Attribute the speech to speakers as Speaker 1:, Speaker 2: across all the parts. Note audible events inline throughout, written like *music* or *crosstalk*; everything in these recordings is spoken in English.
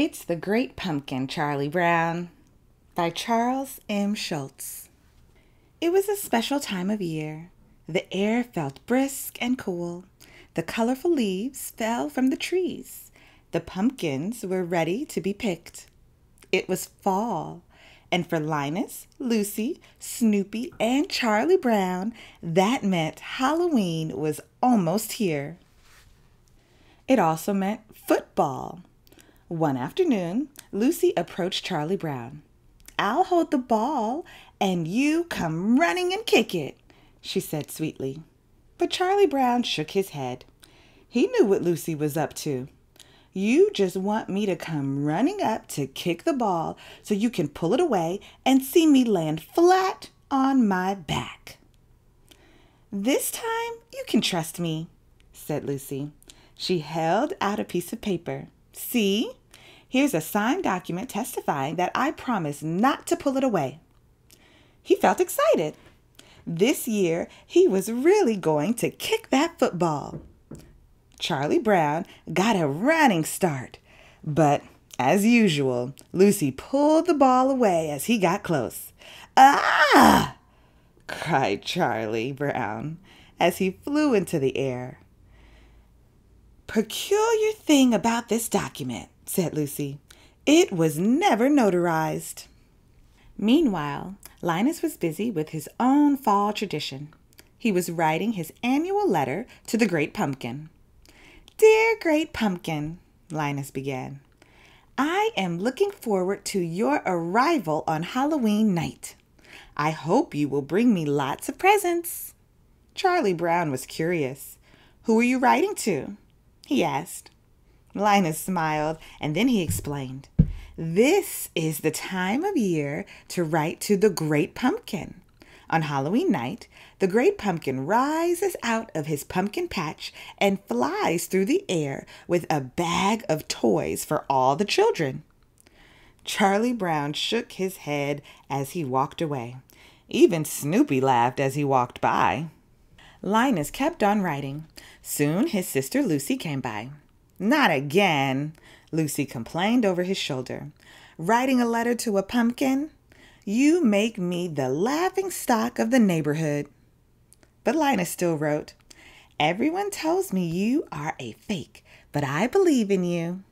Speaker 1: It's the Great Pumpkin, Charlie Brown by Charles M. Schultz. It was a special time of year. The air felt brisk and cool. The colorful leaves fell from the trees. The pumpkins were ready to be picked. It was fall. And for Linus, Lucy, Snoopy, and Charlie Brown, that meant Halloween was almost here. It also meant football. One afternoon, Lucy approached Charlie Brown. I'll hold the ball and you come running and kick it, she said sweetly. But Charlie Brown shook his head. He knew what Lucy was up to. You just want me to come running up to kick the ball so you can pull it away and see me land flat on my back. This time you can trust me, said Lucy. She held out a piece of paper. See? Here's a signed document testifying that I promise not to pull it away. He felt excited. This year, he was really going to kick that football. Charlie Brown got a running start, but as usual, Lucy pulled the ball away as he got close. Ah! cried Charlie Brown as he flew into the air. Peculiar thing about this document said Lucy. It was never notarized. Meanwhile, Linus was busy with his own fall tradition. He was writing his annual letter to the Great Pumpkin. Dear Great Pumpkin, Linus began, I am looking forward to your arrival on Halloween night. I hope you will bring me lots of presents. Charlie Brown was curious. Who are you writing to? he asked. Linus smiled, and then he explained. This is the time of year to write to the Great Pumpkin. On Halloween night, the Great Pumpkin rises out of his pumpkin patch and flies through the air with a bag of toys for all the children. Charlie Brown shook his head as he walked away. Even Snoopy laughed as he walked by. Linus kept on writing. Soon his sister Lucy came by. Not again, Lucy complained over his shoulder. Writing a letter to a pumpkin? You make me the laughing stock of the neighborhood. But Linus still wrote, Everyone tells me you are a fake, but I believe in you.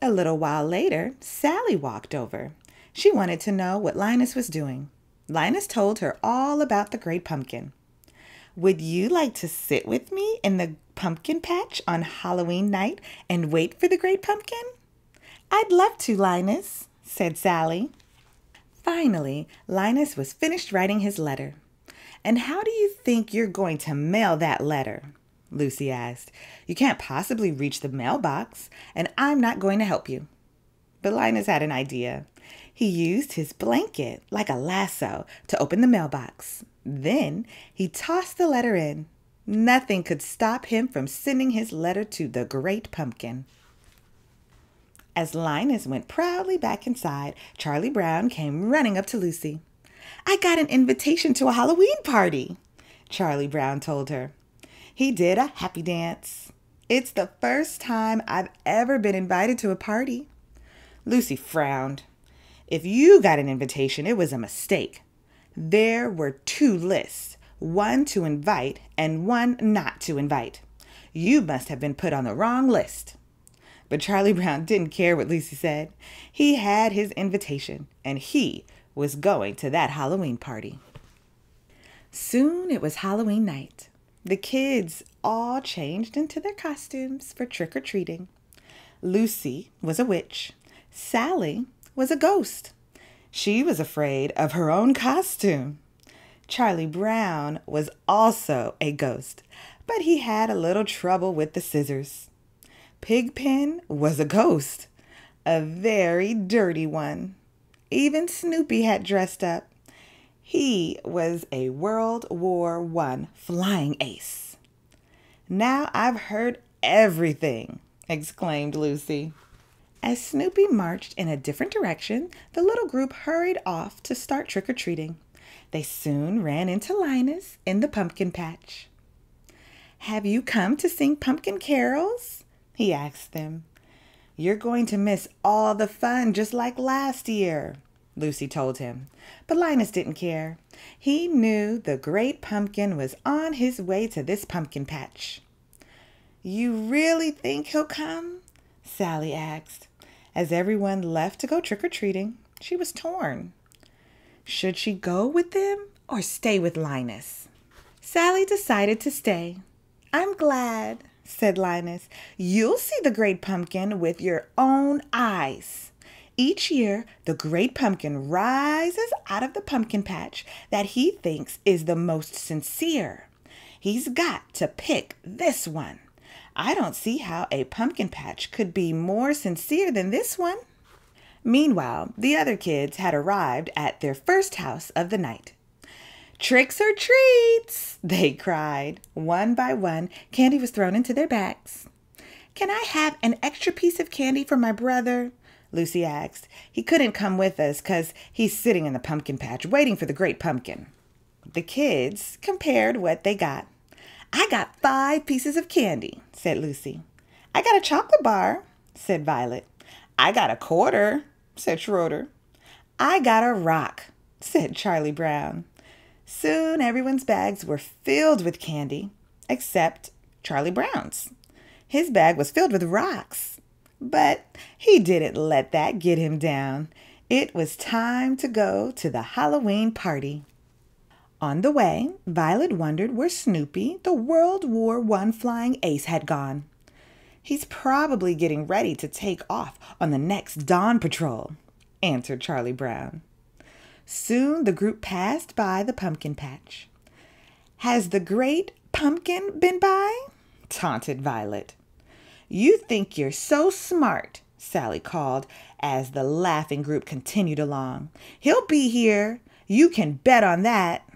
Speaker 1: A little while later, Sally walked over. She wanted to know what Linus was doing. Linus told her all about the great pumpkin. Would you like to sit with me in the pumpkin patch on Halloween night and wait for the great pumpkin? I'd love to, Linus, said Sally. Finally, Linus was finished writing his letter. And how do you think you're going to mail that letter? Lucy asked. You can't possibly reach the mailbox, and I'm not going to help you. But Linus had an idea. He used his blanket, like a lasso, to open the mailbox. Then he tossed the letter in. Nothing could stop him from sending his letter to the Great Pumpkin. As Linus went proudly back inside, Charlie Brown came running up to Lucy. I got an invitation to a Halloween party, Charlie Brown told her. He did a happy dance. It's the first time I've ever been invited to a party. Lucy frowned. If you got an invitation, it was a mistake. There were two lists one to invite and one not to invite. You must have been put on the wrong list. But Charlie Brown didn't care what Lucy said. He had his invitation, and he was going to that Halloween party. Soon it was Halloween night. The kids all changed into their costumes for trick or treating. Lucy was a witch. Sally was a ghost. She was afraid of her own costume. Charlie Brown was also a ghost, but he had a little trouble with the scissors. Pigpen was a ghost, a very dirty one. Even Snoopy had dressed up. He was a World War I flying ace. Now I've heard everything, exclaimed Lucy. As Snoopy marched in a different direction, the little group hurried off to start trick or treating. They soon ran into Linus in the pumpkin patch. Have you come to sing pumpkin carols? he asked them. You're going to miss all the fun just like last year, Lucy told him. But Linus didn't care. He knew the great pumpkin was on his way to this pumpkin patch. You really think he'll come? Sally asked. As everyone left to go trick or treating, she was torn. Should she go with them or stay with Linus? Sally decided to stay. I'm glad, said Linus. You'll see the great pumpkin with your own eyes. Each year, the great pumpkin rises out of the pumpkin patch that he thinks is the most sincere. He's got to pick this one. I don't see how a pumpkin patch could be more sincere than this one. Meanwhile, the other kids had arrived at their first house of the night. Tricks or treats, *laughs* they cried. One by one, candy was thrown into their backs. Can I have an extra piece of candy for my brother? Lucy asked. He couldn't come with us because he's sitting in the pumpkin patch waiting for the great pumpkin. The kids compared what they got. I got five pieces of candy, said Lucy. I got a chocolate bar, said Violet. I got a quarter, said Schroeder. I got a rock, said Charlie Brown. Soon everyone's bags were filled with candy, except Charlie Brown's. His bag was filled with rocks, but he didn't let that get him down. It was time to go to the Halloween party. On the way, Violet wondered where Snoopy, the World War I flying ace, had gone. He's probably getting ready to take off on the next dawn patrol, answered Charlie Brown. Soon the group passed by the pumpkin patch. Has the great pumpkin been by? taunted Violet. You think you're so smart, Sally called as the laughing group continued along. He'll be here. You can bet on that.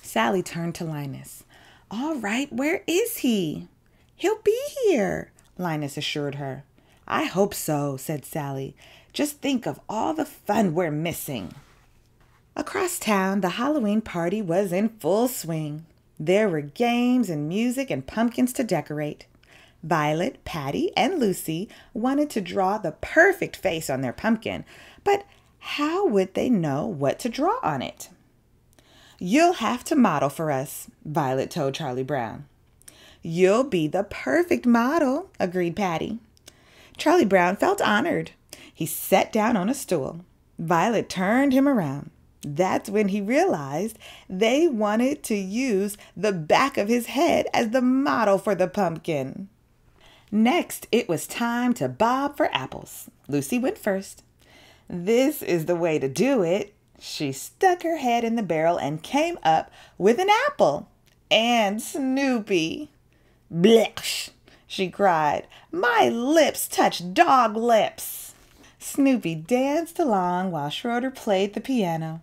Speaker 1: Sally turned to Linus. All right, where is he? He'll be here. Linus assured her. I hope so, said Sally. Just think of all the fun we're missing. Across town, the Halloween party was in full swing. There were games and music and pumpkins to decorate. Violet, Patty, and Lucy wanted to draw the perfect face on their pumpkin, but how would they know what to draw on it? You'll have to model for us, Violet told Charlie Brown. You'll be the perfect model, agreed Patty. Charlie Brown felt honored. He sat down on a stool. Violet turned him around. That's when he realized they wanted to use the back of his head as the model for the pumpkin. Next, it was time to bob for apples. Lucy went first. This is the way to do it. She stuck her head in the barrel and came up with an apple and Snoopy. Blech! she cried. My lips touch dog lips! Snoopy danced along while Schroeder played the piano.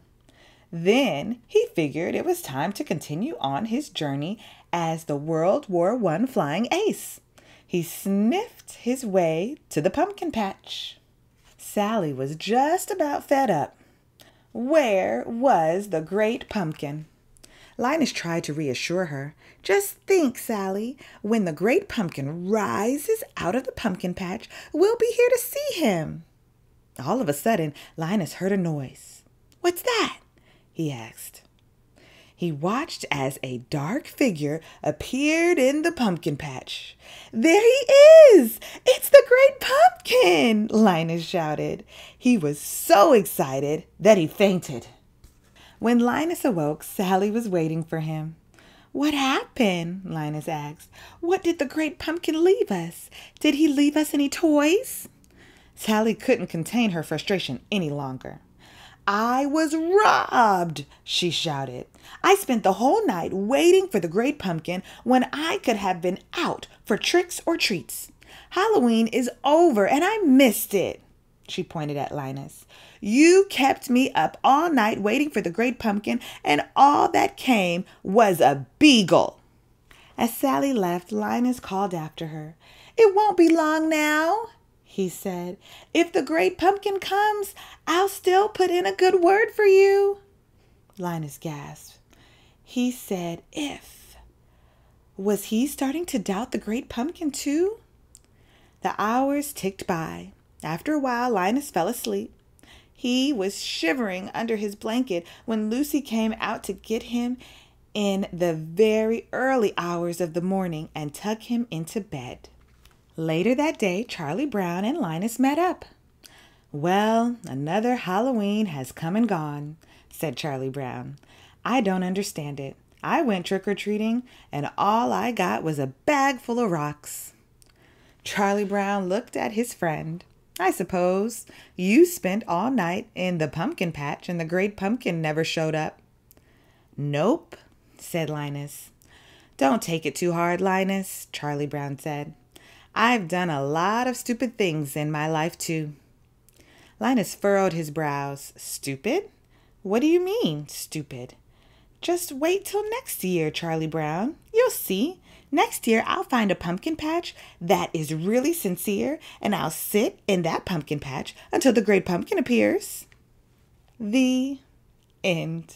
Speaker 1: Then he figured it was time to continue on his journey as the World War I flying ace. He sniffed his way to the pumpkin patch. Sally was just about fed up. Where was the great pumpkin? Linus tried to reassure her. Just think, Sally, when the great pumpkin rises out of the pumpkin patch, we'll be here to see him. All of a sudden, Linus heard a noise. What's that? he asked. He watched as a dark figure appeared in the pumpkin patch. There he is! It's the great pumpkin! Linus shouted. He was so excited that he fainted. When Linus awoke, Sally was waiting for him. What happened? Linus asked. What did the great pumpkin leave us? Did he leave us any toys? Sally couldn't contain her frustration any longer. I was robbed, she shouted. I spent the whole night waiting for the great pumpkin when I could have been out for tricks or treats. Halloween is over and I missed it, she pointed at Linus. You kept me up all night waiting for the great pumpkin, and all that came was a beagle. As Sally left, Linus called after her. It won't be long now, he said. If the great pumpkin comes, I'll still put in a good word for you. Linus gasped. He said, if. Was he starting to doubt the great pumpkin, too? The hours ticked by. After a while, Linus fell asleep. He was shivering under his blanket when Lucy came out to get him in the very early hours of the morning and tuck him into bed. Later that day, Charlie Brown and Linus met up. Well, another Halloween has come and gone, said Charlie Brown. I don't understand it. I went trick or treating, and all I got was a bag full of rocks. Charlie Brown looked at his friend. I suppose you spent all night in the pumpkin patch and the great pumpkin never showed up. Nope, said Linus. Don't take it too hard, Linus, Charlie Brown said. I've done a lot of stupid things in my life, too. Linus furrowed his brows. Stupid? What do you mean, stupid? Just wait till next year, Charlie Brown. You'll see. Next year, I'll find a pumpkin patch that is really sincere, and I'll sit in that pumpkin patch until the great pumpkin appears. The end.